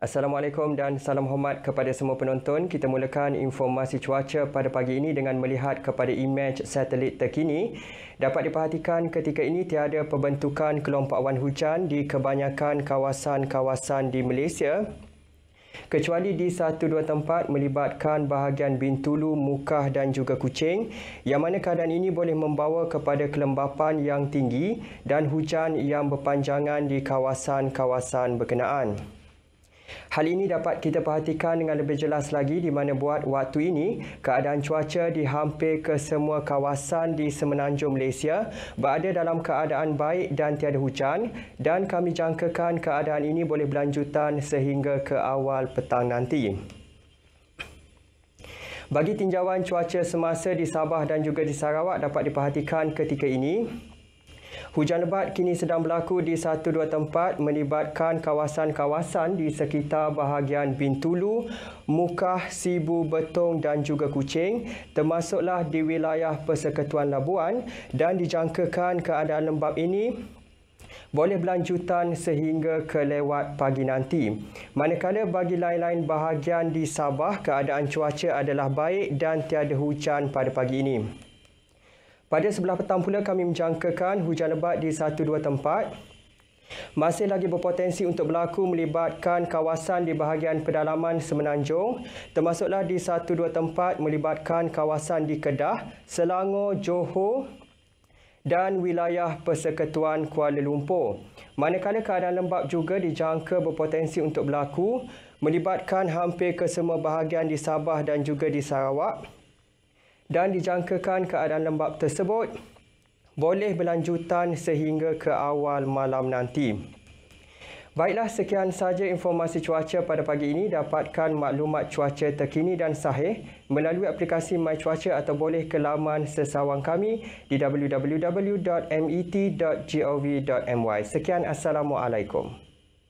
Assalamualaikum dan salam hormat kepada semua penonton. Kita mulakan informasi cuaca pada pagi ini dengan melihat kepada imej satelit terkini. Dapat diperhatikan ketika ini tiada pembentukan kelompok awan hujan di kebanyakan kawasan-kawasan di Malaysia kecuali di satu dua tempat melibatkan bahagian Bintulu, Mukah dan juga kucing, yang mana keadaan ini boleh membawa kepada kelembapan yang tinggi dan hujan yang berpanjangan di kawasan-kawasan berkenaan. Hal ini dapat kita perhatikan dengan lebih jelas lagi di mana buat waktu ini keadaan cuaca di hampir ke semua kawasan di semenanjung Malaysia berada dalam keadaan baik dan tiada hujan dan kami jangkakan keadaan ini boleh berlanjutan sehingga ke awal petang nanti. Bagi tinjauan cuaca semasa di Sabah dan juga di Sarawak dapat diperhatikan ketika ini, Hujan lebat kini sedang berlaku di satu dua tempat melibatkan kawasan-kawasan di sekitar bahagian Bintulu, Mukah, Sibu, Betong dan juga Kuching termasuklah di wilayah Persekutuan Labuan dan dijangkakan keadaan lembap ini boleh berlanjutan sehingga ke lewat pagi nanti. Manakala bagi lain-lain bahagian di Sabah, keadaan cuaca adalah baik dan tiada hujan pada pagi ini. Pada sebelah petang pula kami menjangkakan hujan lebat di satu dua tempat. Masih lagi berpotensi untuk berlaku melibatkan kawasan di bahagian pedalaman Semenanjung termasuklah di satu dua tempat melibatkan kawasan di Kedah, Selangor, Johor dan wilayah Persekutuan Kuala Lumpur. Manakala keadaan lembap juga dijangka berpotensi untuk berlaku melibatkan hampir kesemua bahagian di Sabah dan juga di Sarawak dan dijangkakan keadaan lembap tersebut boleh berlanjutan sehingga ke awal malam nanti. Baiklah, sekian sahaja informasi cuaca pada pagi ini. Dapatkan maklumat cuaca terkini dan sahih melalui aplikasi My Cuaca atau boleh ke laman sesawang kami di www.met.gov.my. Sekian, Assalamualaikum.